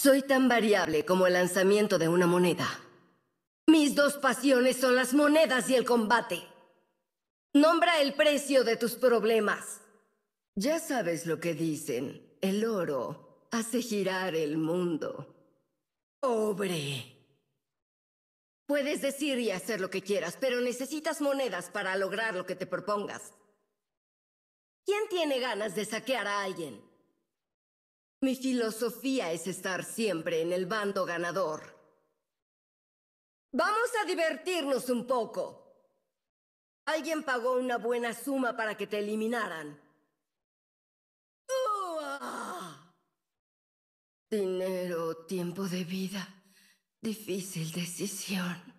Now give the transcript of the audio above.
Soy tan variable como el lanzamiento de una moneda. Mis dos pasiones son las monedas y el combate. Nombra el precio de tus problemas. Ya sabes lo que dicen. El oro hace girar el mundo. Pobre. Puedes decir y hacer lo que quieras, pero necesitas monedas para lograr lo que te propongas. ¿Quién tiene ganas de saquear a alguien? Mi filosofía es estar siempre en el bando ganador. Vamos a divertirnos un poco. Alguien pagó una buena suma para que te eliminaran. Dinero, tiempo de vida. Difícil decisión.